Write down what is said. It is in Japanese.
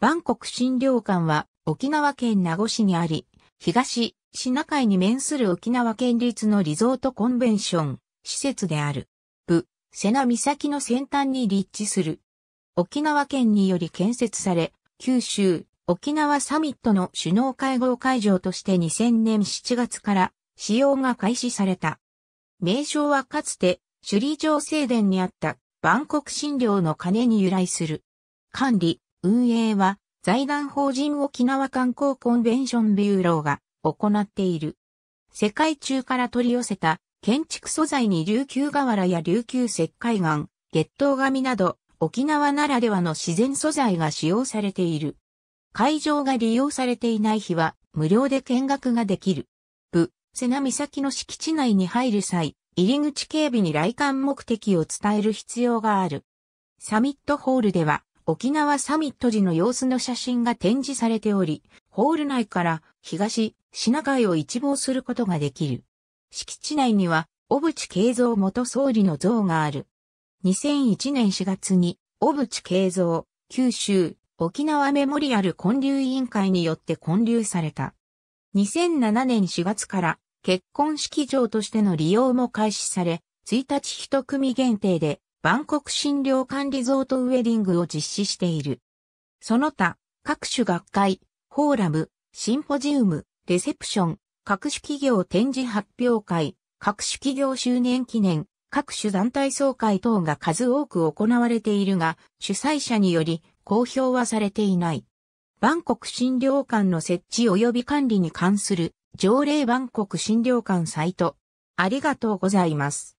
バンコク診療館は沖縄県名護市にあり、東シナ海に面する沖縄県立のリゾートコンベンション施設である。部、瀬名岬の先端に立地する。沖縄県により建設され、九州、沖縄サミットの首脳会合会場として2000年7月から使用が開始された。名称はかつて首里城正殿にあった万国診療の鐘に由来する。管理、運営は財団法人沖縄観光コンベンションビューローが行っている。世界中から取り寄せた建築素材に琉球瓦や琉球石灰岩、月頭紙など沖縄ならではの自然素材が使用されている。会場が利用されていない日は無料で見学ができる。部、瀬名岬の敷地内に入る際、入り口警備に来館目的を伝える必要がある。サミットホールでは沖縄サミット時の様子の写真が展示されており、ホール内から東、品海を一望することができる。敷地内には、小渕恵三元総理の像がある。2001年4月に、小渕恵三、九州、沖縄メモリアル建立委員会によって建立された。2007年4月から結婚式場としての利用も開始され、1日一組限定でバンコク診療管理ゾートウェディングを実施している。その他、各種学会、フォーラム、シンポジウム、レセプション、各種企業展示発表会、各種企業周年記念、各種団体総会等が数多く行われているが、主催者により公表はされていない。バンコク診療館の設置及び管理に関する条例バンコク診療館サイト。ありがとうございます。